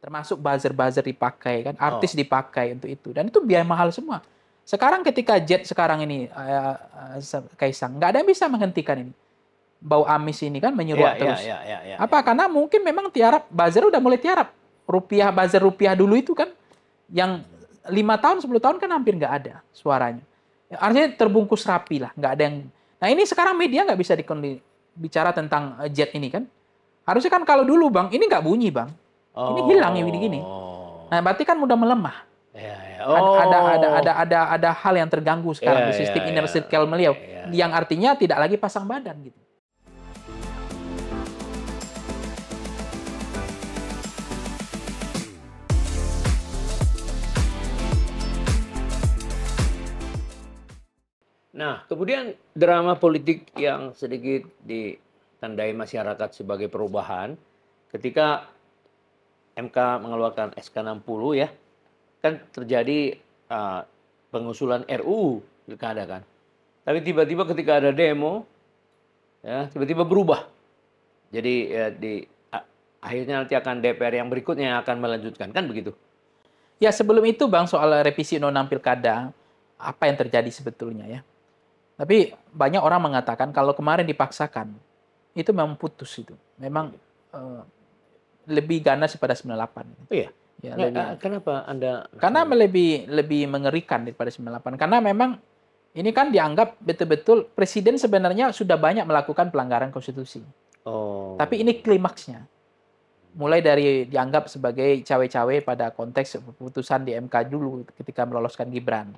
termasuk buzzer-buzzer dipakai kan oh. artis oh. dipakai untuk itu dan itu biaya mahal semua sekarang ketika jet sekarang ini uh, uh, kaisang nggak ada yang bisa menghentikan ini bau amis ini kan menyeruak yeah, ya, terus yeah, yeah, yeah, yeah, apa yeah. karena mungkin memang tiarap buzzer udah mulai tiarap rupiah buzzer rupiah dulu itu kan yang lima tahun 10 tahun kan hampir nggak ada suaranya artinya terbungkus rapi lah nggak ada yang nah ini sekarang media nggak bisa dikon bicara tentang eh, jet ini kan harusnya kan kalau dulu bang ini nggak bunyi bang Oh. Ini hilang ya begini, oh. Nah, berarti kan mudah melemah. Ya, ya. Oh. Ada, ada ada ada ada hal yang terganggu sekarang ya, di sistem ya, inner ya. circle beliau ya, ya. yang artinya tidak lagi pasang badan gitu. Nah, kemudian drama politik yang sedikit ditandai masyarakat sebagai perubahan ketika MK mengeluarkan SK 60 ya, kan terjadi uh, pengusulan RUU pilkada kan. Tapi tiba-tiba ketika ada demo, ya tiba-tiba berubah. Jadi ya, di akhirnya nanti akan DPR yang berikutnya yang akan melanjutkan kan begitu. Ya sebelum itu bang soal revisi undang-undang pilkada apa yang terjadi sebetulnya ya. Tapi banyak orang mengatakan kalau kemarin dipaksakan itu memang putus itu. Memang eh, lebih ganas pada 98. Oh iya. Ya, nah, lebih, eh, kenapa Anda Karena lebih lebih mengerikan daripada 98. Karena memang ini kan dianggap betul-betul presiden sebenarnya sudah banyak melakukan pelanggaran konstitusi. Oh. Tapi ini klimaksnya. Mulai dari dianggap sebagai cawe-cawe pada konteks keputusan di MK dulu ketika meloloskan Gibran.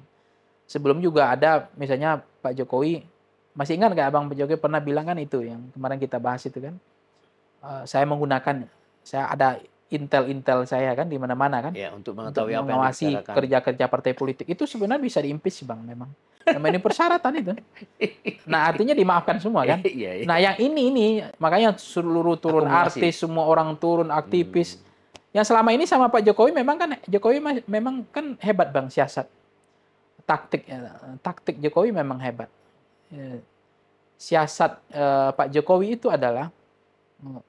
Sebelum juga ada misalnya Pak Jokowi masih ingat nggak Abang Pak Jokowi pernah bilang kan itu yang kemarin kita bahas itu kan. Uh, saya menggunakan saya ada intel-intel saya kan di mana-mana kan. Ya, untuk mengetahui untuk mengawasi kerja-kerja partai politik itu sebenarnya bisa sih bang memang. Memang ini persyaratan itu. Nah artinya dimaafkan semua kan. ya, ya. Nah yang ini ini makanya seluruh turun artis semua orang turun aktivis. Hmm. Yang selama ini sama Pak Jokowi memang kan Jokowi memang kan hebat bang siasat taktik eh, taktik Jokowi memang hebat. Eh, siasat eh, Pak Jokowi itu adalah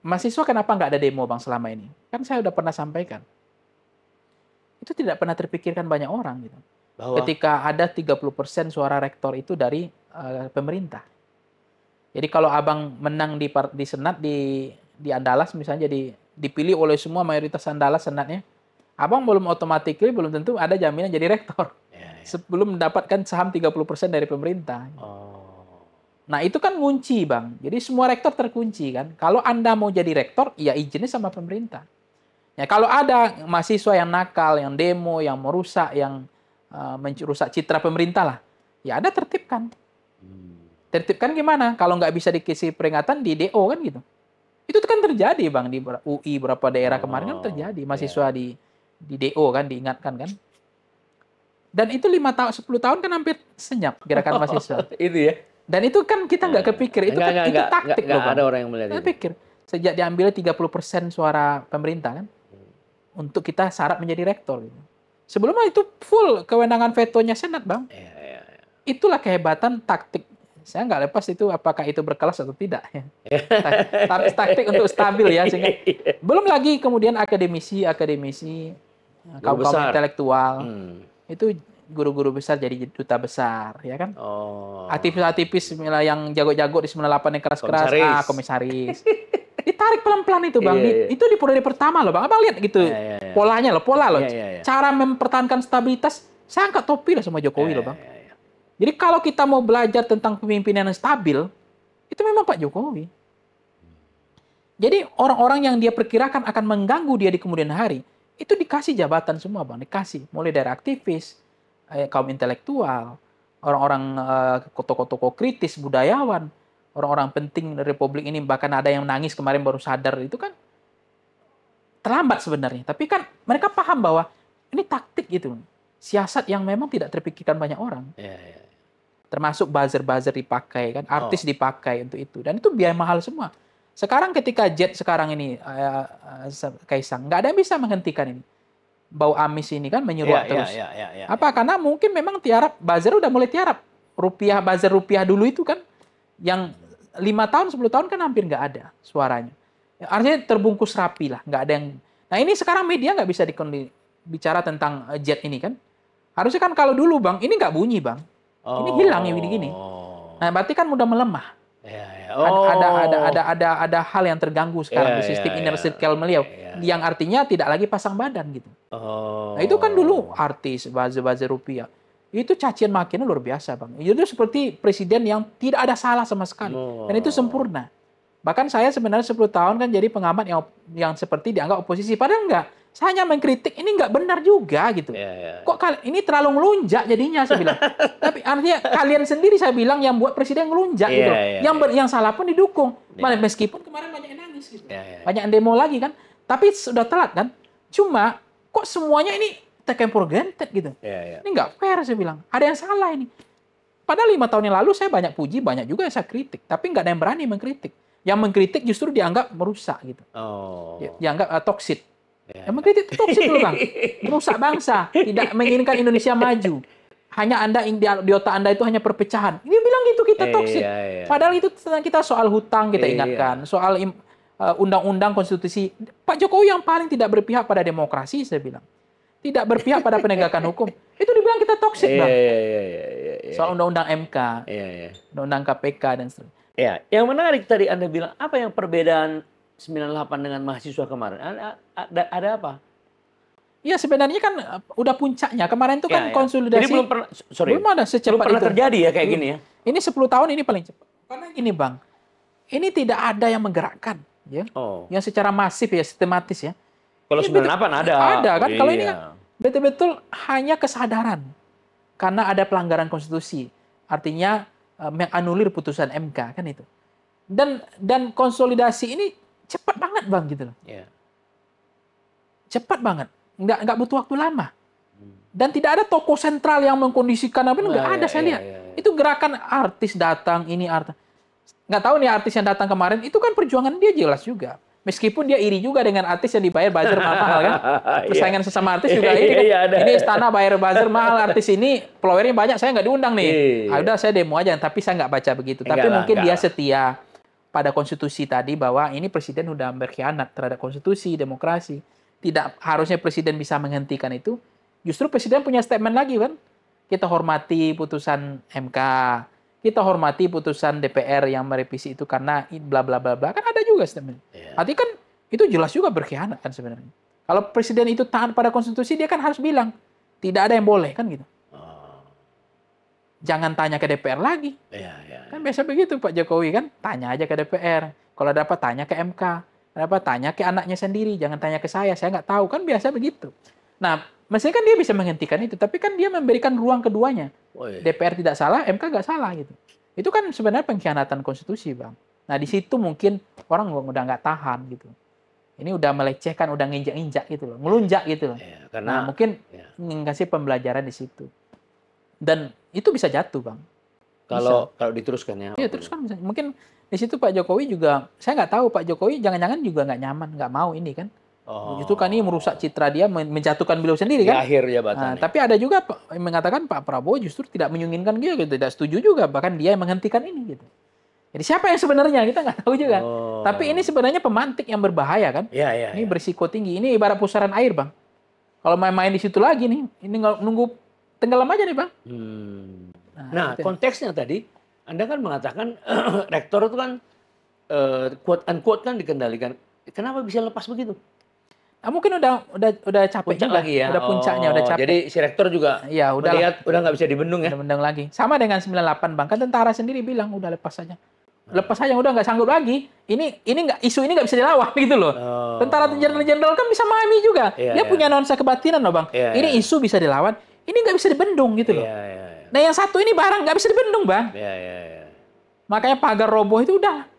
Mahasiswa kenapa nggak ada demo bang selama ini? Kan saya udah pernah sampaikan. Itu tidak pernah terpikirkan banyak orang gitu. Bahwa... Ketika ada 30% suara rektor itu dari uh, pemerintah. Jadi kalau abang menang di di senat di di Andalas misalnya jadi dipilih oleh semua mayoritas Andalas senatnya, abang belum otomatis belum tentu ada jaminan jadi rektor. Ya, ya. Sebelum mendapatkan saham 30% dari pemerintah. Oh. Nah, itu kan ngunci Bang. Jadi semua rektor terkunci kan. Kalau Anda mau jadi rektor, ya izinnya sama pemerintah. Ya, kalau ada mahasiswa yang nakal, yang demo, yang merusak, yang uh, eh, merusak citra pemerintah lah, ya ada tertibkan. Tertibkan gimana? Kalau nggak bisa dikasih peringatan di DO kan gitu. Itu kan terjadi, Bang, di UI berapa daerah kemarin kan oh, terjadi iya. mahasiswa yeah. di di DO kan diingatkan kan. Dan itu lima tahun, sepuluh tahun kan hampir senyap gerakan mahasiswa. itu ya. Dan itu kan kita nggak iya. kepikir, itu enggak, kan enggak, itu enggak, taktik enggak, loh. Enggak ada orang yang melihat kita itu. pikir. Sejak diambil 30% suara pemerintah kan hmm. untuk kita syarat menjadi rektor gitu. Sebelumnya itu full kewenangan vetonya Senat, Bang. Ya, ya, ya. Itulah kehebatan taktik. Saya nggak lepas itu apakah itu berkelas atau tidak ya. taktik untuk stabil ya sehingga iya. belum lagi kemudian akademisi, akademisi kaum-kaum intelektual. Hmm. Itu guru-guru besar jadi duta besar, ya kan? Oh. aktivis atipis yang jago-jago di 98 yang keras-keras, komisaris. ah komisaris. Ditarik pelan-pelan itu bang, yeah, yeah. Iya. itu di periode pertama loh bang, abang lihat gitu yeah, yeah, yeah. polanya loh, pola loh, yeah, yeah, yeah. cara mempertahankan stabilitas. Saya angkat topi lah sama Jokowi yeah, loh bang. Yeah, yeah. Jadi kalau kita mau belajar tentang kepemimpinan yang stabil, itu memang Pak Jokowi. Jadi orang-orang yang dia perkirakan akan mengganggu dia di kemudian hari, itu dikasih jabatan semua bang, dikasih mulai dari aktivis, Eh, kaum intelektual, orang-orang eh, toko kritis, budayawan, orang-orang penting dari republik ini bahkan ada yang nangis kemarin baru sadar itu kan terlambat sebenarnya. Tapi kan mereka paham bahwa ini taktik gitu, siasat yang memang tidak terpikirkan banyak orang. Yeah, yeah. Iya. Termasuk buzzer-buzzer dipakai kan, artis oh. dipakai untuk itu dan itu biaya mahal semua. Sekarang ketika jet sekarang ini uh, uh, Kaisang nggak ada yang bisa menghentikan ini bau amis ini kan menyeruak yeah, iya, terus. Yeah, yeah, yeah, yeah, Apa yeah. karena mungkin memang tiarap bazar udah mulai tiarap rupiah bazar rupiah dulu itu kan yang lima tahun 10 tahun kan hampir nggak ada suaranya. Artinya terbungkus rapi lah, nggak ada yang. Nah ini sekarang media nggak bisa dikondi bicara tentang eh, jet ini kan. Harusnya kan kalau dulu bang, ini nggak bunyi bang, ini hilang ya gini-gini. Oh. Nah berarti kan mudah melemah. Ya, ya. Oh, ada ada oh. ada ada ada hal yang terganggu sekarang yeah, di sistem yeah, inner yeah. circle iya, beliau yeah. yang artinya tidak lagi pasang badan gitu. Oh. Nah, itu kan dulu oh. artis baze-baze rupiah. Itu cacian makinnya luar biasa, Bang. Itu seperti presiden yang tidak ada salah sama sekali. Oh. Dan itu sempurna. Bahkan saya sebenarnya 10 tahun kan jadi pengamat yang yang seperti dianggap oposisi padahal enggak saya hanya mengkritik ini nggak benar juga gitu. ya, ya. Kok kalian ini terlalu ngelunjak jadinya saya bilang. Tapi artinya kalian sendiri saya bilang yang buat presiden ngelunjak ya, gitu. Ya, ya, yang iya. ber, yang salah pun didukung. Ya. Meskipun kemarin banyak yang nangis gitu. ya, ya. Banyak yang demo lagi kan. Tapi sudah telat kan. Cuma kok semuanya ini taken for granted gitu. Ya, ya. Ini nggak fair saya bilang. Ada yang salah ini. Padahal lima tahun yang lalu saya banyak puji, banyak juga yang saya kritik. Tapi nggak ada yang berani mengkritik. Yang mengkritik justru dianggap merusak gitu. Oh. Dianggap uh, eh, toksik Ya. Emang kritik toksik loh bang, merusak bangsa, tidak menginginkan Indonesia maju. Hanya anda di, otak anda itu hanya perpecahan. Ini bilang gitu kita eh, toksik. ya, ya. Padahal itu tentang kita soal hutang kita eh, iya. ingatkan, ya. soal eh, undang-undang konstitusi. Pak Jokowi yang paling tidak berpihak pada demokrasi saya bilang, tidak berpihak pada penegakan hukum. Itu dibilang kita toksik iya, bang. ya, ya, ya, ya, ya. Soal undang-undang MK, iya, undang-undang undang ya. KPK dan seterusnya. Ya, yang menarik tadi Anda bilang apa yang perbedaan 98 dengan mahasiswa kemarin? Ada, ada, apa? Ya sebenarnya kan uh, udah puncaknya. Kemarin tuh ya, kan ya, konsolidasi. Jadi belum pernah, sorry, belum ada secepat belum pernah itu. terjadi ya kayak gini ya. Ini 10 tahun ini paling cepat. Karena gini bang, ini tidak ada yang menggerakkan, ya. Oh. Yang secara masif ya, sistematis ya. Kalau sebenarnya apa? ada. Ada kan. Iya. Kalau ini iya. Kan betul-betul hanya kesadaran karena ada pelanggaran konstitusi. Artinya uh, menganulir putusan MK kan itu. Dan dan konsolidasi ini cepat banget bang gitu loh. Yeah. Cepat banget, nggak nggak butuh waktu lama. Hmm. Dan tidak ada toko sentral yang mengkondisikan apa nggak nah, ada iya, saya iya, lihat. Iya, iya. itu gerakan artis datang ini artis nggak tahu nih artis yang datang kemarin itu kan perjuangan dia jelas juga. Meskipun dia iri juga dengan artis yang dibayar buzzer mahal kan. Iya. Persaingan sesama artis juga iri kan. Ini istana bayar buzzer mahal, artis ini followernya banyak, saya nggak diundang nih. Ah, udah saya demo aja, tapi saya nggak baca begitu. Tapi mungkin dia setia pada konstitusi tadi bahwa ini presiden sudah berkhianat terhadap konstitusi, demokrasi. Tidak harusnya presiden bisa menghentikan itu. Justru presiden punya statement lagi kan. Kita hormati putusan MK, kita hormati putusan DPR yang merevisi itu karena bla bla bla bla. Kan ada juga statement. Yeah. Iya. Artinya kan itu jelas juga berkhianat kan sebenarnya. Kalau presiden itu taat pada konstitusi dia kan harus bilang tidak ada yang boleh kan gitu jangan tanya ke DPR lagi. Ya, ya, ya. Kan iya. biasa begitu Pak Jokowi kan, tanya aja ke DPR. Kalau dapat tanya ke MK, dapat tanya ke anaknya sendiri, jangan tanya ke saya, saya nggak tahu. Kan biasa begitu. Nah, mestinya kan dia bisa menghentikan itu, tapi kan dia memberikan ruang keduanya. Oh, iya. DPR tidak salah, MK nggak salah gitu. Itu kan sebenarnya pengkhianatan konstitusi, Bang. Nah, di situ mungkin orang udah nggak tahan gitu ini udah melecehkan, udah nginjak-injak gitu loh, ngelunjak gitu loh. Ya, karena nah, mungkin ya. ngasih pembelajaran di situ dan itu bisa jatuh bang kalau bisa. kalau diteruskan ya iya teruskan bisa. mungkin di situ Pak Jokowi juga saya nggak tahu Pak Jokowi jangan-jangan juga nggak nyaman nggak mau ini kan Oh. Itu kan ini merusak citra dia, menjatuhkan beliau sendiri kan. akhir nah, ya Nah, tapi ada juga yang mengatakan Pak Prabowo justru tidak menyunginkan dia, gitu, tidak setuju juga, bahkan dia yang menghentikan ini gitu. Jadi siapa yang sebenarnya kita nggak tahu juga. Oh. Tapi ini sebenarnya pemantik yang berbahaya kan. Ya, ya, ini ya. berisiko tinggi. Ini ibarat pusaran air bang. Kalau main-main di situ lagi nih, ini nunggu tenggelam aja nih bang. Hmm. Nah, nah konteksnya tadi Anda kan mengatakan rektor itu kan uh, quote unquote kan dikendalikan. Kenapa bisa lepas begitu? Nah, mungkin udah udah udah capek Puncak juga. lagi ya. Udah puncaknya udah oh, capek. Jadi si rektor juga ya, udah melihat udah nggak bisa dibendung ya. Bendung lagi. Sama dengan 98 Bang. Kan tentara sendiri bilang udah lepas aja. Hmm. Lepas aja udah nggak sanggup lagi. Ini ini nggak isu ini nggak bisa dilawan gitu loh. Oh. Tentara jenderal-jenderal kan bisa mami juga. Yeah, Dia yeah. punya nuansa kebatinan loh Bang. Yeah, ini yeah. isu bisa dilawan, ini nggak bisa dibendung gitu loh. Ya, yeah, yeah. Nah yang satu ini barang nggak bisa dibendung bang. Yeah, yeah, yeah. Makanya pagar roboh itu udah.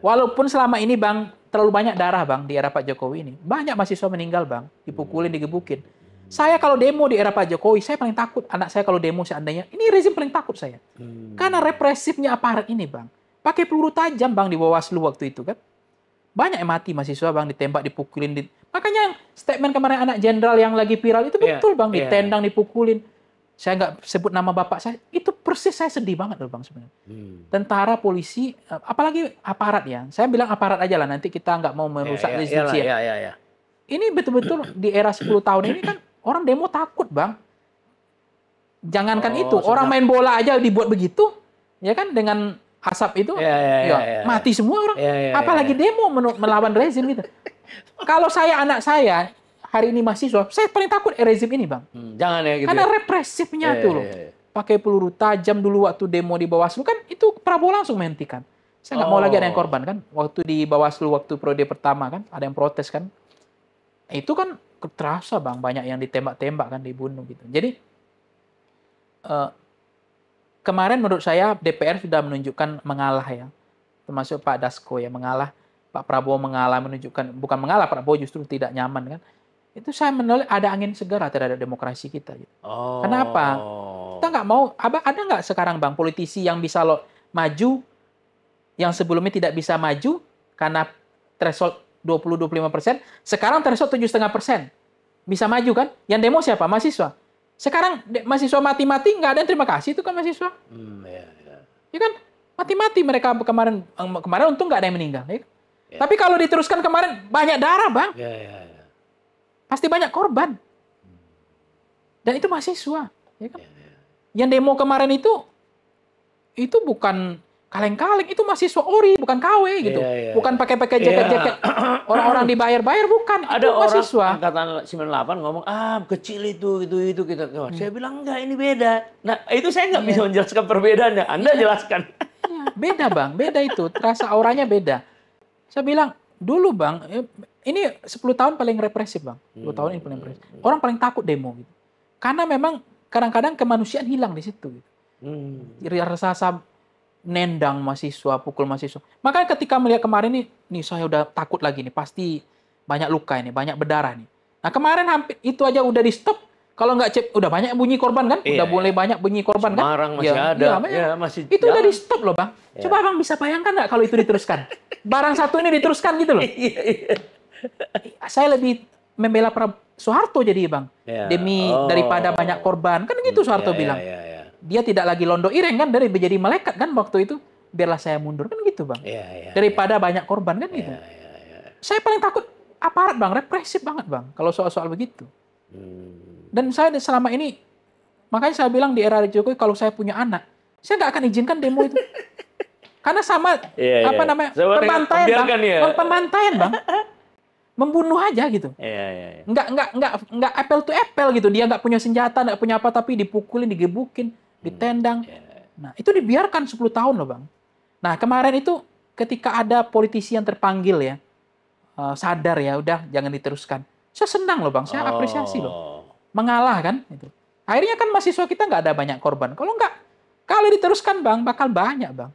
Walaupun selama ini bang terlalu banyak darah bang di era Pak Jokowi ini, banyak mahasiswa meninggal bang, dipukulin, digebukin. Saya kalau demo di era Pak Jokowi, saya paling takut anak saya kalau demo seandainya. Ini rezim paling takut saya. Hmm. Karena represifnya aparat ini bang. Pakai peluru tajam bang di bawah waktu itu kan. Banyak yang mati mahasiswa bang, ditembak, dipukulin, di Makanya statement kemarin anak jenderal yang lagi viral itu iya, betul yeah, bang, iya, ditendang, yeah. dipukulin. Saya nggak sebut nama bapak saya, itu persis saya sedih banget loh bang sebenarnya. Hmm. Tentara, polisi, eh, apalagi aparat ya. Saya bilang aparat aja lah, nanti kita nggak mau merusak yeah, yeah, institusi yeah, Yeah, yeah, yeah. Ini betul-betul di era 10 tahun ini kan orang demo takut bang. Jangankan oh, itu, sebenernya. orang main bola aja dibuat begitu, ya kan dengan asap itu, yeah, yeah, iya, ya, yeah, yeah. mati semua orang. Yeah, yeah, Apalagi yeah. demo melawan rezim gitu. Kalau saya anak saya hari ini mahasiswa, saya paling takut rezim ini, Bang. Hmm, jangan ya gitu. Karena ya. represifnya yeah, tuh loh. Yeah, yeah. Pakai peluru tajam dulu waktu demo di Bawaslu kan itu Prabowo langsung menghentikan. Saya nggak oh. mau lagi ada yang oh. korban kan. Waktu di Bawaslu waktu periode pertama kan ada yang protes kan. Itu kan terasa Bang banyak yang ditembak-tembak kan dibunuh gitu. Jadi uh, kemarin menurut saya DPR sudah menunjukkan mengalah ya. Termasuk Pak Dasko ya mengalah Pak Prabowo mengalah menunjukkan bukan mengalah pak Prabowo justru tidak nyaman kan itu saya menoleh ada angin segar terhadap demokrasi kita. Gitu. Oh. Kenapa? Kita nggak mau. Ada nggak sekarang bang politisi yang bisa lo maju yang sebelumnya tidak bisa maju karena threshold 20-25 persen, sekarang threshold tujuh setengah persen bisa maju kan? Yang demo siapa? Mahasiswa. Sekarang mahasiswa mati-mati nggak ada yang terima kasih itu kan mahasiswa? mm, yeah, yeah. ya kan mati-mati mereka kemarin kemarin untung nggak ada yang meninggal. Ya Ya. Tapi kalau diteruskan kemarin banyak darah, Bang. Ya, ya, ya. Pasti banyak korban. Hmm. Dan itu mahasiswa, ya kan? Ya, ya. Yang demo kemarin itu itu bukan kaleng-kaleng, itu mahasiswa ori, bukan KW ya, gitu. Ya, ya, bukan pakai-pakai ya. jaket-jaket orang-orang dibayar-bayar bukan. Ada itu mahasiswa. orang angkatan 98 ngomong, "Ah, kecil itu itu itu kita." Gitu. Hmm. Saya bilang, "Enggak, ini beda." Nah, itu saya nggak ya. bisa menjelaskan perbedaannya. Anda ya. jelaskan. Ya, beda, Bang. Beda itu. Terasa auranya beda. Saya bilang, dulu bang, eh, ini 10 tahun paling represif bang. 10 hmm. tahun ini paling represif. Hmm. Orang paling takut demo gitu. Karena memang kadang-kadang kemanusiaan hilang di situ. Gitu. Hmm. Rasa-rasa nendang mahasiswa, pukul mahasiswa. Makanya ketika melihat kemarin nih, nih saya udah takut lagi nih, pasti banyak luka ini, banyak berdarah nih. Nah kemarin hampir itu aja udah di stop. Kalau nggak cek, udah banyak bunyi korban kan? Iya, udah iya. boleh banyak bunyi korban Semarang kan? Semarang masih ya, ada. Ya, ya, masih itu jalan. udah di stop loh bang. Iya. Coba bang bisa bayangkan nggak kalau itu diteruskan? barang satu ini diteruskan gitu loh. Iya, iya. Saya lebih membela Prabowo Soeharto jadi bang ya. demi oh. daripada banyak korban kan gitu Soeharto ya, ya bilang. Ya, ya, ya. Dia tidak lagi londo ireng kan dari menjadi malaikat kan waktu itu biarlah saya mundur kan gitu bang. Ya, ya, ya. daripada ya. banyak korban kan ya, gitu. Ya, ya, ya. Saya paling takut aparat bang represif banget bang kalau soal-soal begitu. Hmm. Dan saya selama ini makanya saya bilang di era Jokowi kalau saya punya anak saya nggak akan izinkan demo itu. Karena sama iya, iya. apa namanya? So, pembantaian, Bang. Ya. Pembantaian, Bang. Membunuh aja gitu. Iya, iya, iya, enggak enggak Nggak nggak apple to apple gitu. Dia enggak punya senjata, enggak punya apa tapi dipukulin, digebukin, hmm, ditendang. Hmm, iya. Nah, itu dibiarkan 10 tahun loh, Bang. Nah, kemarin itu ketika ada politisi yang terpanggil ya, eh, sadar ya, udah jangan diteruskan. Saya senang loh, Bang. Saya oh. apresiasi loh. Mengalah kan itu. Akhirnya kan mahasiswa kita nggak ada banyak korban. Kalau nggak, kalau diteruskan, Bang, bakal banyak, Bang.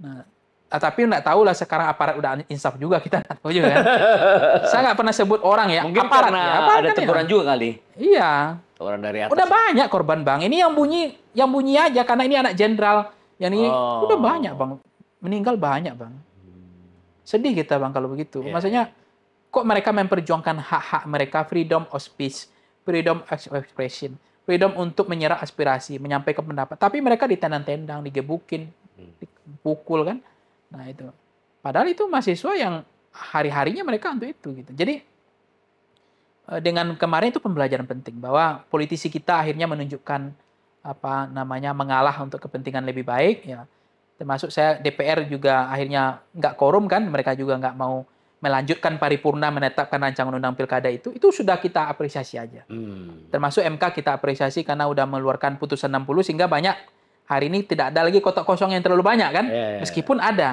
Nah, ah, tapi nggak tahu lah sekarang aparat udah insaf juga kita nggak tahu juga kan. Saya nggak pernah sebut orang ya. Mungkin aparat, karena ya, aparat ada kan ya. teguran ya. juga kali. Iya. Orang dari atas. Udah banyak korban bang. Ini yang bunyi yang bunyi aja karena ini anak jenderal. Yang ini oh. udah banyak bang. Meninggal banyak bang. Sedih kita bang kalau begitu. Yeah. Maksudnya kok mereka memperjuangkan hak-hak mereka, freedom of speech, freedom of expression, freedom untuk menyerah aspirasi, menyampaikan pendapat. Tapi mereka ditendang-tendang, digebukin, hmm pukul kan. Nah itu. Padahal itu mahasiswa yang hari-harinya mereka untuk itu gitu. Jadi eh, dengan kemarin itu pembelajaran penting bahwa politisi kita akhirnya menunjukkan apa namanya mengalah untuk kepentingan lebih baik ya termasuk saya DPR juga akhirnya nggak korum kan mereka juga nggak mau melanjutkan paripurna menetapkan rancangan undang pilkada itu itu sudah kita apresiasi aja hmm. termasuk MK kita apresiasi karena udah mengeluarkan putusan 60 sehingga banyak hari ini tidak ada lagi kotak kosong yang terlalu banyak kan, yeah, yeah, iya. meskipun ada.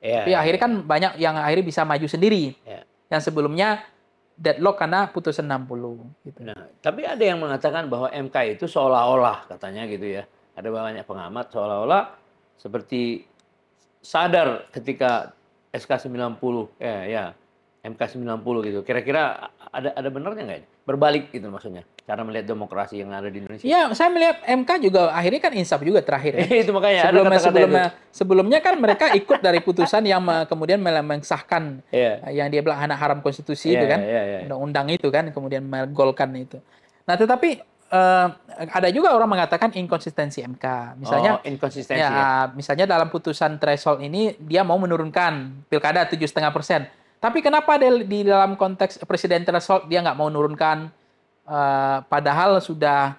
Yeah, Tapi yeah, akhirnya yeah. kan banyak yang akhirnya bisa maju sendiri. Yeah. Yang sebelumnya deadlock karena putusan 60. Gitu. Nah, tapi ada yang mengatakan bahwa MK itu seolah-olah katanya gitu ya. Ada banyak pengamat seolah-olah seperti sadar ketika SK 90 eh, ya ya MK 90 gitu. Kira-kira ada ada benarnya nggak ini? Berbalik gitu maksudnya cara melihat demokrasi yang ada di Indonesia? Ya, saya melihat MK juga akhirnya kan insaf juga terakhir. Ya. itu makanya sebelumnya, ada sebelumnya, itu. sebelumnya kan mereka ikut dari putusan yang eh, kemudian mengesahkan yeah. Iya. yang dia bilang anak haram konstitusi yeah, itu kan, iya, iya. undang-undang yeah, yeah. itu kan, kemudian menggolkan itu. Nah, tetapi uh, ada juga orang mengatakan inkonsistensi MK. Misalnya oh, inkonsistensi. Ya, ya, misalnya dalam putusan threshold ini dia mau menurunkan pilkada tujuh setengah persen. Tapi kenapa di dalam konteks presiden threshold dia nggak mau menurunkan Eh, padahal sudah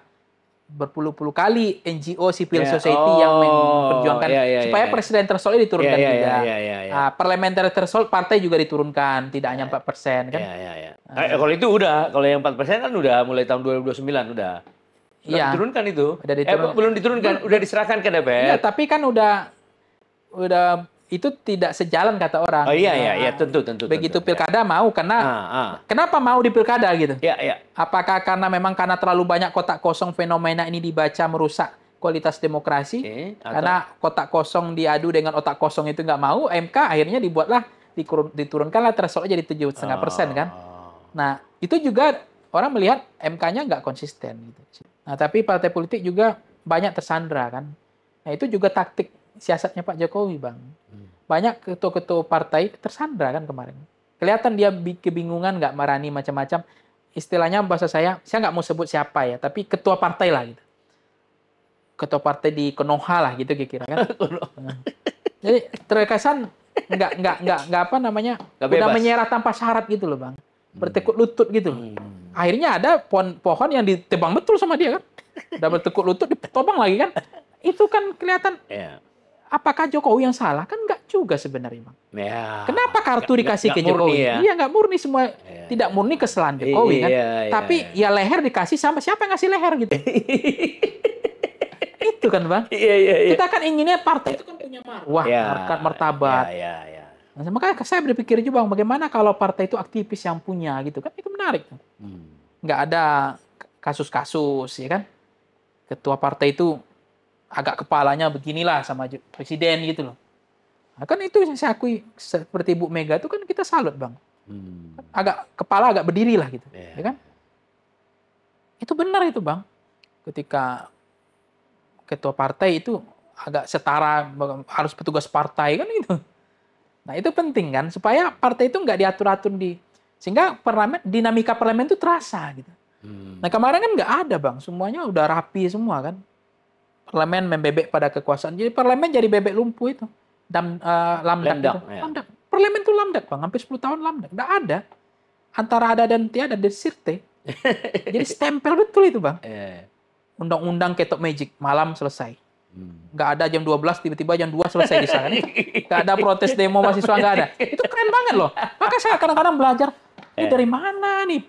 berpuluh-puluh kali NGO civil yeah. society oh, yang memperjuangkan yeah, yeah, supaya yeah. Ya. presiden threshold diturunkan yeah, yeah, juga. Yeah, yeah, yeah, yeah. Uh, parlementer threshold partai juga diturunkan, tidak hanya ya, ya. empat persen kan? Yeah, yeah, yeah. Uh, kalau itu udah, kalau yang empat persen kan udah mulai tahun 2029 udah. Sudah ya, diturunkan itu. Udah diturun... eh, belum diturunkan, udah diserahkan ke DPR. Ya, tapi kan udah udah itu tidak sejalan kata orang. Oh iya iya nah, iya tentu tentu. Begitu tentu, ya. pilkada ya. mau karena ah, ah. kenapa mau di pilkada gitu? Iya iya. Apakah karena memang karena terlalu banyak kotak kosong fenomena ini dibaca merusak kualitas demokrasi? Okay. Atau... Karena kotak kosong diadu dengan otak kosong itu nggak mau, MK akhirnya dibuatlah diturunkanlah threshold jadi tujuh setengah persen kan. Oh. Nah itu juga orang melihat MK-nya nggak konsisten gitu. Nah tapi partai politik juga banyak tersandra kan. Nah itu juga taktik siasatnya Pak Jokowi, Bang. Hmm. Banyak ketua-ketua partai tersandra kan kemarin. Kelihatan dia kebingungan, nggak marani macam-macam. Istilahnya bahasa saya, saya nggak mau sebut siapa ya, tapi ketua partai lah gitu. Ketua partai di Konoha lah gitu kira-kira kan. Hmm. Jadi terkesan nggak nggak nggak nggak apa namanya gak udah menyerah tanpa syarat gitu loh bang hmm. bertekuk lutut gitu akhirnya ada pohon pohon yang ditebang betul sama dia kan udah bertekuk lutut ditobang lagi kan itu kan kelihatan iya. Apakah Jokowi yang salah? Kan enggak juga sebenarnya, Bang. Ya, Kenapa kartu gak, dikasih gak, ke gak Jokowi? Murni, ya. Iya, enggak murni semua. Ya. Tidak murni kesalahan iya, Jokowi ya, kan. Ya, Tapi ya leher dikasih sama siapa yang ngasih leher gitu. itu kan, Bang. Iya, iya, iya. Kita kan inginnya partai itu kan punya marwah, ya, markat, martabat. Iya, iya, ya. Nah, makanya saya berpikir juga, Bang, bagaimana kalau partai itu aktivis yang punya gitu kan? Itu menarik. Hmm. ada kasus-kasus, ya kan? Ketua partai itu agak kepalanya beginilah sama presiden gitu loh. Nah, kan itu yang saya akui seperti Bu Mega itu kan kita salut bang. Hmm. Agak kepala agak berdiri lah gitu, yeah. ya kan? Itu benar itu bang. Ketika ketua partai itu agak setara harus petugas partai kan gitu. Nah itu penting kan supaya partai itu nggak diatur atur di sehingga parlemen dinamika parlemen itu terasa gitu. Hmm. Nah kemarin kan nggak ada bang, semuanya udah rapi semua kan parlemen membebek pada kekuasaan. Jadi parlemen jadi bebek lumpuh itu. Dan uh, eh, Lambdak. itu. Ya. Lambdak. Parlemen itu lambdak Bang. Hampir 10 tahun lambdak. Nggak ada. Antara ada dan tiada desirte. jadi stempel betul itu, Bang. Iya. Undang-undang ketok magic malam selesai. Hmm. Nggak ada jam 12, tiba-tiba jam 2 selesai di sana. Nggak ada protes demo mahasiswa, nggak ada. Itu keren banget loh. Maka saya kadang-kadang belajar, ini iya. dari mana nih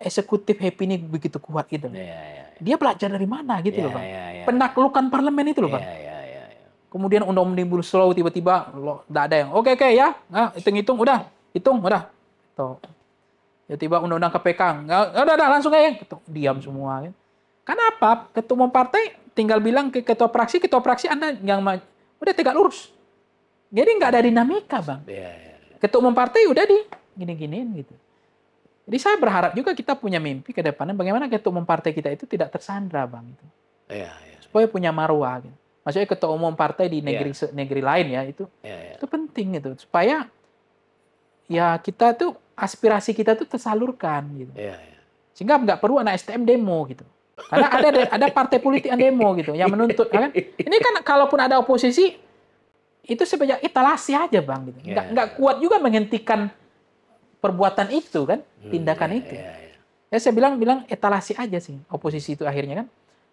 eksekutif happy ini begitu kuat gitu. Yeah, yeah. Dia belajar dari mana gitu yeah, loh, Bang. Ya, yeah, yeah. Penaklukan parlemen itu loh, Bang. Yeah, yeah, yeah, yeah. Kemudian undang undang slow tiba-tiba lo tidak ada yang oke okay, oke okay, ya. Nah, hitung-hitung udah, hitung udah. Tuh. Ya tiba undang-undang KPK. enggak, udah, udah langsung aja gitu. diam semua kan. Kenapa? Ketua partai tinggal bilang ke ketua praksi, ketua praksi Anda yang udah tegak lurus. Jadi nggak ada dinamika, Bang. Yeah, yeah. Ya. Ketua partai udah di gini-giniin gitu. Jadi saya berharap juga kita punya mimpi ke depannya bagaimana ketua umum partai kita itu tidak tersandra, Bang. Itu. Ya, ya, iya. Supaya punya marwah. Gitu. Maksudnya ketua umum partai di iya. negeri ya. negeri lain ya itu. Ya, ya. Itu penting itu supaya ya kita tuh aspirasi kita tuh tersalurkan gitu. Ya, ya. Sehingga nggak perlu anak STM demo gitu. Karena ada ada partai politik yang demo gitu yang menuntut ya kan. Ini kan kalaupun ada oposisi itu sebanyak italasi aja, Bang gitu. Iya, nggak, ya. nggak kuat juga menghentikan perbuatan itu kan, hmm, tindakan hmm, itu. Ya, ya, ya. saya bilang bilang etalasi aja sih oposisi itu akhirnya kan.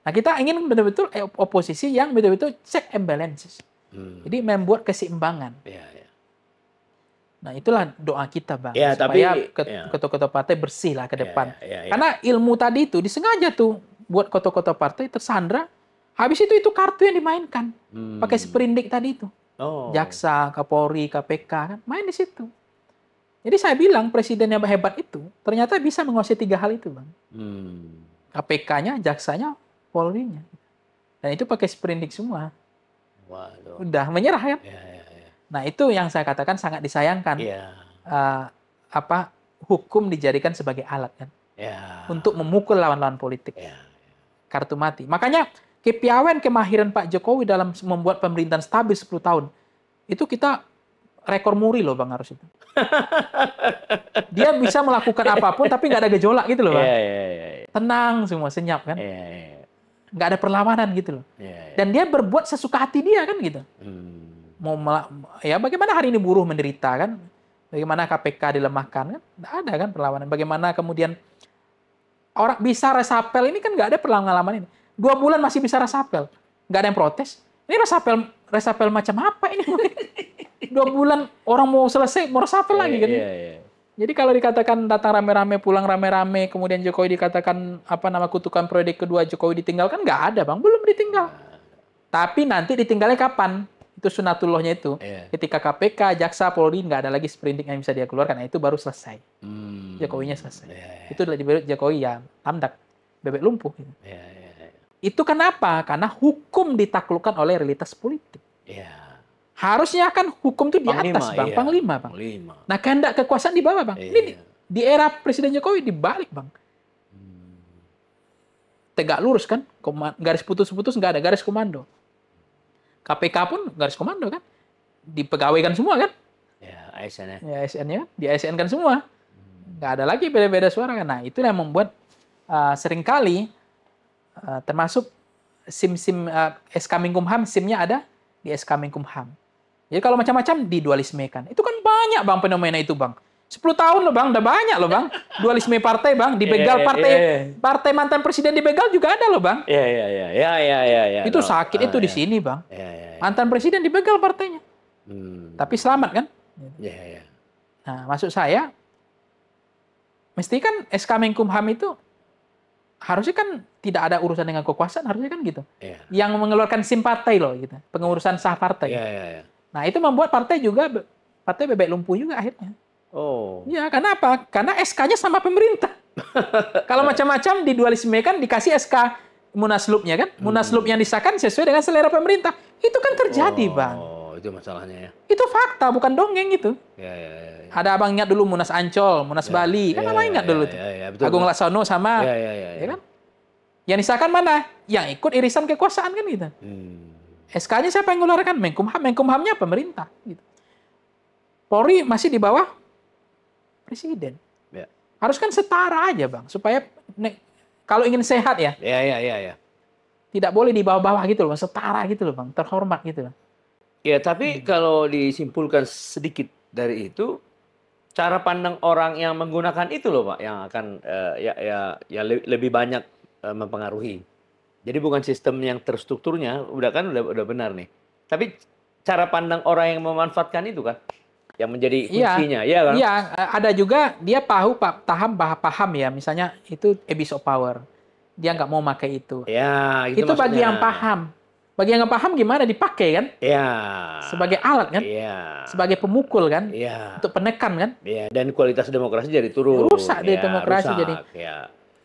Nah kita ingin betul-betul eh, oposisi yang betul-betul check and balances. Hmm. Jadi membuat keseimbangan. Ya, ya. Nah itulah doa kita bang ya, supaya ketua-ketua ya. partai bersih lah ke ya, depan. Ya, ya, ya, ya. Karena ilmu tadi itu disengaja tuh buat ketua-ketua partai tersandra. Habis itu itu kartu yang dimainkan hmm. pakai sprindik tadi itu. Oh. Jaksa, Kapolri, KPK kan main di situ. Jadi saya bilang presiden yang hebat itu ternyata bisa menguasai tiga hal itu, Bang. Hmm. KPK-nya, jaksanya, Polri-nya. Dan itu pakai sprindik semua. Waduh. Udah menyerah kan? Ya, ya, ya. Nah itu yang saya katakan sangat disayangkan. Ya. Uh, apa hukum dijadikan sebagai alat kan? Ya. Untuk memukul lawan-lawan politik. Ya, ya. Kartu mati. Makanya kepiawan kemahiran Pak Jokowi dalam membuat pemerintahan stabil 10 tahun itu kita rekor muri loh Bang Arus itu. Dia bisa melakukan apapun tapi nggak ada gejolak gitu loh Bang. Yeah, yeah, yeah. Iya. Tenang semua, senyap kan. Yeah, yeah. Iya. Nggak ada perlawanan gitu loh. Yeah, yeah. Dan dia berbuat sesuka hati dia kan gitu. Hmm. Mau ya bagaimana hari ini buruh menderita kan? Bagaimana KPK dilemahkan kan? Nggak ada kan perlawanan. Bagaimana kemudian orang bisa resapel ini kan nggak ada perlawanan ini. Dua bulan masih bisa resapel. Nggak ada yang protes. Ini resapel resapel macam apa ini? Dua bulan orang mau selesai, mau resapel iya, lagi kan? Iya, iya. Jadi kalau dikatakan datang rame-rame, pulang rame-rame, kemudian Jokowi dikatakan apa nama kutukan proyek kedua Jokowi ditinggalkan nggak ada bang, belum ditinggal. Tapi nanti ditinggalnya kapan? Itu sunatullahnya itu. Yeah. Ketika KPK, Jaksa, Polri nggak ada lagi sprinting yang bisa dia keluarkan, nah, itu baru selesai. Hmm. Jokowinya selesai. Yeah, yeah. Itu Jokowi ya tamdak, bebek lumpuh. Gitu. Iya, yeah, yeah, yeah. Itu kenapa? Karena hukum ditaklukkan oleh realitas politik. Yeah. Harusnya kan hukum itu di atas, Bang. Iya. Panglima, Bang. Panglima. Nah, kehendak kekuasaan di bawah, Bang. Iya. Ini di, di era Presiden Jokowi dibalik, Bang. Hmm. Tegak lurus kan? garis putus-putus nggak ada garis komando. KPK pun garis komando kan? Dipegawaikan semua kan? Ya, ASN ya. Ya, ASN ya. Di ASN kan semua. Hmm. Nggak ada lagi beda-beda suara kan? Nah, itu yang membuat uh, seringkali uh, termasuk SIM-SIM uh, SK HAM, SIM-nya ada di SK Menkumham. Jadi kalau macam-macam di dualisme kan, Itu kan banyak bang fenomena itu bang. 10 tahun loh bang, udah banyak loh bang. Dualisme partai bang, dibegal begal iya, iya, partai yeah, yeah. partai mantan presiden dibegal juga ada loh bang. Iya iya iya iya iya iya. iya. Itu no. sakit ah, itu yeah. di sini bang. Yeah, yeah, yeah. Mantan presiden dibegal partainya. Hmm. Tapi selamat kan? Iya yeah, iya. Yeah. Nah maksud saya, mesti kan SK Menkumham itu harusnya kan tidak ada urusan dengan kekuasaan, harusnya kan gitu. Yeah. Yang mengeluarkan SIM loh, gitu. pengurusan sah partai. Yeah, yeah, yeah. Nah itu membuat partai juga, partai bebek lumpuh juga akhirnya. Oh. Ya, karena apa? Karena SK-nya sama pemerintah. Kalau macam-macam di dualisme kan dikasih SK munaslubnya kan. Hmm. Munaslub yang disahkan sesuai dengan selera pemerintah. Itu kan terjadi, oh. Bang itu masalahnya ya. Itu fakta, bukan dongeng itu. Ya, ya, ya, ya. Ada Abang Ingat dulu Munas Ancol, Munas ya, Bali. Kan ya, Abang Ingat ya, dulu ya, tuh. Ya, ya, betul, Agung betul. Laksono sama. Ya, ya, ya, ya. ya kan? Yang disahkan mana? Yang ikut irisan kekuasaan kan gitu. Hmm. SK-nya siapa yang mengeluarkan? Menkumham. Menkumhamnya pemerintah. Gitu. Polri masih di bawah presiden. Ya. Harus kan setara aja bang, supaya ne, kalau ingin sehat ya. Ya ya ya ya. Tidak boleh di bawah-bawah gitu loh, setara gitu loh bang, terhormat gitu loh. Ya, tapi hmm. kalau disimpulkan sedikit dari itu, cara pandang orang yang menggunakan itu loh, Pak, yang akan uh, ya ya ya lebih banyak uh, mempengaruhi. Jadi bukan sistem yang terstrukturnya, udah kan udah udah benar nih. Tapi cara pandang orang yang memanfaatkan itu kan yang menjadi iya. kuncinya, ya, ya kan? Iya, ada juga dia paham pak, paham paham ya, misalnya itu abuse of power. Dia ya. nggak mau pakai itu. Ya, itu, itu bagi yang paham bagi yang nggak paham gimana dipakai kan? Iya. Sebagai alat kan? Iya. Sebagai pemukul kan? Iya. Untuk penekan kan? Iya. Dan kualitas demokrasi jadi turun. Rusak di iya, demokrasi rusak, jadi. Yeah.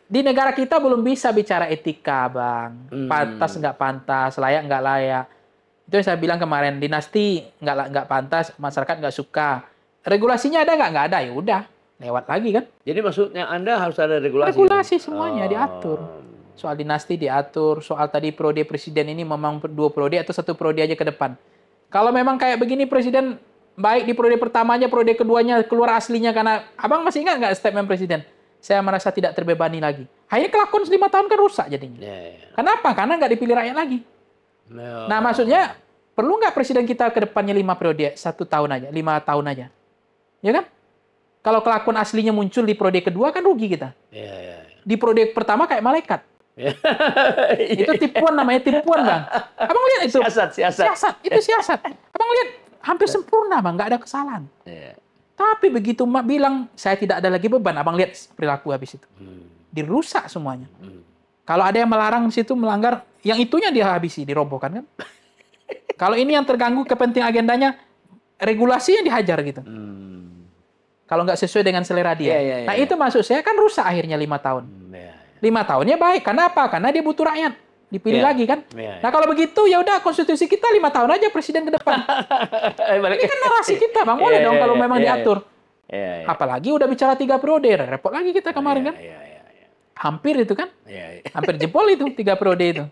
Di negara kita belum bisa bicara etika, bang. Hmm. Pantas nggak pantas, layak nggak layak. Itu yang saya bilang kemarin dinasti nggak nggak pantas, masyarakat nggak suka. Regulasinya ada nggak? Nggak ada ya udah lewat lagi kan. Jadi maksudnya Anda harus ada regulasi. Regulasi kan? semuanya oh. diatur soal dinasti diatur, soal tadi periode presiden ini memang dua periode atau satu periode aja ke depan. Kalau memang kayak begini presiden baik di periode pertamanya, periode keduanya keluar aslinya karena abang masih ingat nggak statement presiden? Saya merasa tidak terbebani lagi. Hanya kelakuan lima tahun kan rusak jadinya. Yeah. Iya. Kenapa? Karena nggak dipilih rakyat lagi. No. Ya, nah ya. maksudnya perlu nggak presiden kita ke depannya lima periode, satu tahun aja, lima tahun aja, ya kan? Kalau kelakuan aslinya muncul di periode kedua kan rugi kita. Yeah, yeah. Iya. Di periode pertama kayak malaikat, Iya, itu iya. tipuan namanya tipuan bang. Abang lihat itu. Siasat, siasat. Siasat, itu siasat. Abang lihat hampir iya. sempurna bang, nggak ada kesalahan. Yeah. Tapi begitu mak bilang saya tidak ada lagi beban, abang lihat perilaku habis itu. Hmm. Dirusak semuanya. Hmm. Kalau ada yang melarang situ melanggar, yang itunya dia habisi, dirobohkan kan. Kalau ini yang terganggu kepenting agendanya, regulasi yang dihajar gitu. Hmm. Kalau nggak sesuai dengan selera dia. Yeah, yeah, yeah, nah itu maksud saya kan rusak akhirnya lima tahun. Hmm, yeah. Lima tahunnya baik. Karena apa? Karena dia butuh rakyat. Dipilih yeah. lagi kan. Yeah, yeah. Nah kalau begitu ya udah konstitusi kita lima tahun aja presiden ke depan. Ini kan narasi kita bang. Iya, Boleh yeah, dong yeah, kalau yeah, memang yeah, iya. diatur. Yeah, yeah. Apalagi udah bicara tiga periode. Repot lagi kita kemarin yeah, kan. Yeah, yeah, yeah. Hampir itu kan. Yeah, yeah. Hampir jempol itu tiga periode itu.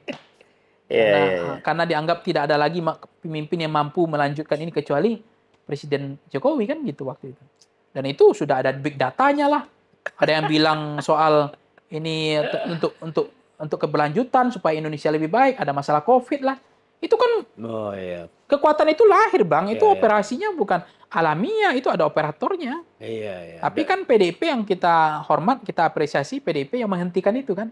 Yeah, karena, yeah, yeah. karena dianggap tidak ada lagi pemimpin yang mampu melanjutkan ini kecuali Presiden Jokowi kan gitu waktu itu. Dan itu sudah ada big datanya lah. Ada yang bilang soal ini untuk untuk untuk keberlanjutan supaya Indonesia lebih baik, ada masalah Covid lah. Itu kan oh, iya. kekuatan itu lahir, Bang. Itu iya, iya. operasinya bukan alamiah, itu ada operatornya. Iya, iya. Tapi kan PDP yang kita hormat, kita apresiasi PDP yang menghentikan itu kan.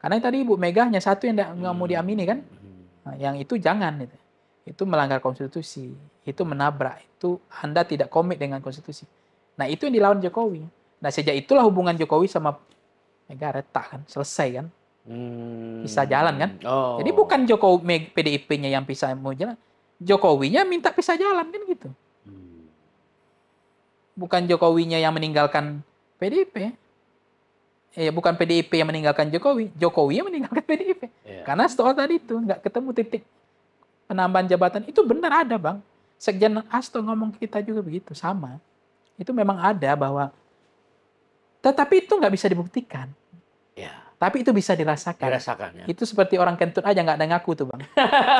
Karena tadi Ibu Mega hanya satu yang nggak hmm. mau diamini kan. Hmm. Nah, yang itu jangan itu. Itu melanggar konstitusi, itu menabrak, itu Anda tidak komit dengan konstitusi. Nah, itu yang dilawan Jokowi. Nah, sejak itulah hubungan Jokowi sama Mega retak kan, selesai kan. Hmm. Bisa jalan kan. Oh. Jadi bukan Jokowi PDIP-nya yang bisa mau jalan. Jokowinya minta bisa jalan kan gitu. Hmm. Bukan Jokowinya yang meninggalkan PDIP. Ya? Eh, bukan PDIP yang meninggalkan Jokowi, Jokowi yang meninggalkan PDIP. Yeah. Karena setelah tadi itu nggak ketemu titik penambahan jabatan itu benar ada bang. Sekjen Asto ngomong kita juga begitu sama. Itu memang ada bahwa, tetapi itu nggak bisa dibuktikan. Ya. Tapi itu bisa dirasakan. Dirasakan. Ya. Itu seperti orang kentut aja nggak ada ngaku tuh bang.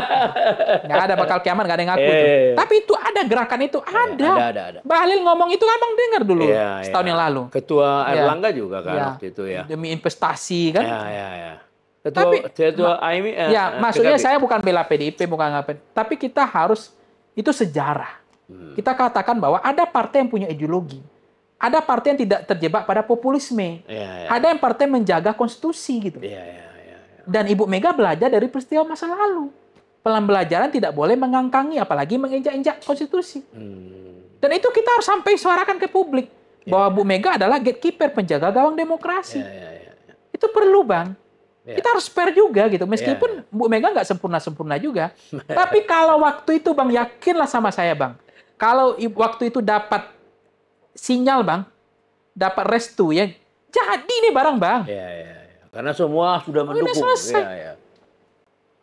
Nggak ada bakal kiamat nggak ada ngaku eh, tuh. Iya, iya. Tapi itu ada gerakan itu ada. Ya, ada, ada, ada. Bahlil ngomong itu abang dengar dulu ya, setahun ya. yang lalu. Ketua Erlangga ya. juga kan ya. waktu itu ya. Demi investasi kan. Ya, ya, ya. Ketua, tapi, ketua Eh, ya, eh, maksudnya saya bukan bela PDIP, bukan ngapain. Tapi kita harus itu sejarah. Hmm. Kita katakan bahwa ada partai yang punya ideologi. Ada partai yang tidak terjebak pada populisme. Ya, ya. Ada yang partai menjaga konstitusi gitu. Ya, ya, ya, ya. Dan Ibu Mega belajar dari peristiwa masa lalu. Pelan Pelajaran tidak boleh mengangkangi, apalagi menginjak-injak konstitusi. Hmm. Dan itu kita harus sampai suarakan ke publik ya. bahwa Bu Mega adalah gatekeeper penjaga gawang demokrasi. Ya, ya, ya, Itu perlu, Bang. Yeah. Kita harus spare juga gitu. Meskipun yeah. Iya. Bu Mega nggak sempurna-sempurna juga. tapi kalau waktu itu Bang, yakinlah sama saya Bang. Kalau waktu itu dapat sinyal bang, dapat restu ya jadi nih barang bang. Ya, ya, ya. Karena semua sudah mendukung. Sudah selesai. Iya, iya. Ya, ya.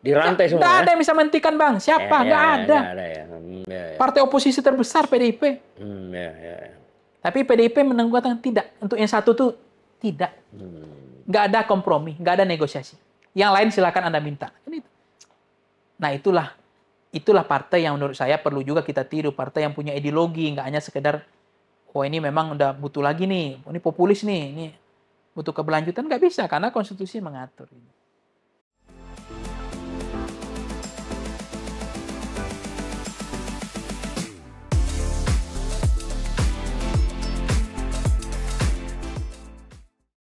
Dirantai semua. Tidak ada yang bisa mentikan bang. Siapa? Ya, Nggak ya, ada. Ya, ada hmm, ya. ya, ya. Partai oposisi terbesar PDIP. Hmm, ya, ya, Tapi PDIP menenggukan tidak. Untuk yang satu tuh tidak. Hmm. Nggak ada kompromi. Nggak ada negosiasi. Yang lain silakan anda minta. Nah itulah itulah partai yang menurut saya perlu juga kita tiru partai yang punya ideologi nggak hanya sekedar oh ini memang udah butuh lagi nih, oh, ini populis nih, ini butuh keberlanjutan nggak bisa karena konstitusi mengatur. ini.